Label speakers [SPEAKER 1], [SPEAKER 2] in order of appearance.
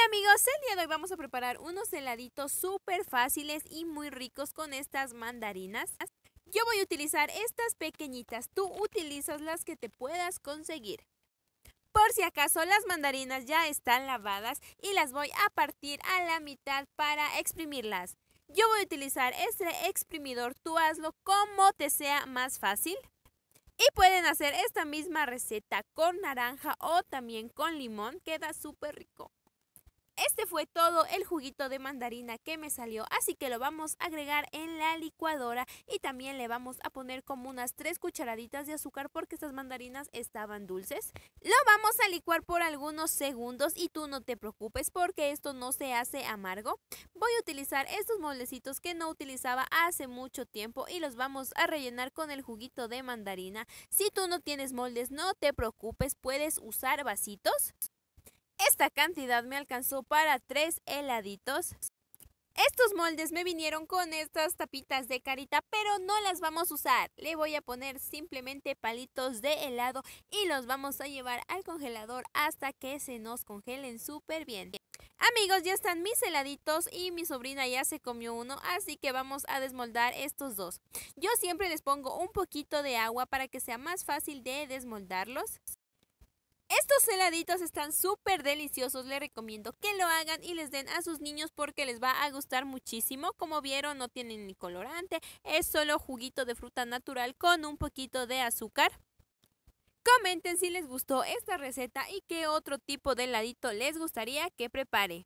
[SPEAKER 1] Hola amigos, el día de hoy vamos a preparar unos heladitos súper fáciles y muy ricos con estas mandarinas. Yo voy a utilizar estas pequeñitas, tú utilizas las que te puedas conseguir. Por si acaso las mandarinas ya están lavadas y las voy a partir a la mitad para exprimirlas. Yo voy a utilizar este exprimidor, tú hazlo como te sea más fácil. Y pueden hacer esta misma receta con naranja o también con limón, queda súper rico. Este fue todo el juguito de mandarina que me salió, así que lo vamos a agregar en la licuadora y también le vamos a poner como unas 3 cucharaditas de azúcar porque estas mandarinas estaban dulces. Lo vamos a licuar por algunos segundos y tú no te preocupes porque esto no se hace amargo. Voy a utilizar estos moldecitos que no utilizaba hace mucho tiempo y los vamos a rellenar con el juguito de mandarina. Si tú no tienes moldes no te preocupes, puedes usar vasitos. Esta cantidad me alcanzó para tres heladitos. Estos moldes me vinieron con estas tapitas de carita, pero no las vamos a usar. Le voy a poner simplemente palitos de helado y los vamos a llevar al congelador hasta que se nos congelen súper bien. Amigos, ya están mis heladitos y mi sobrina ya se comió uno, así que vamos a desmoldar estos dos. Yo siempre les pongo un poquito de agua para que sea más fácil de desmoldarlos. Estos heladitos están súper deliciosos, les recomiendo que lo hagan y les den a sus niños porque les va a gustar muchísimo. Como vieron, no tienen ni colorante, es solo juguito de fruta natural con un poquito de azúcar. Comenten si les gustó esta receta y qué otro tipo de heladito les gustaría que prepare.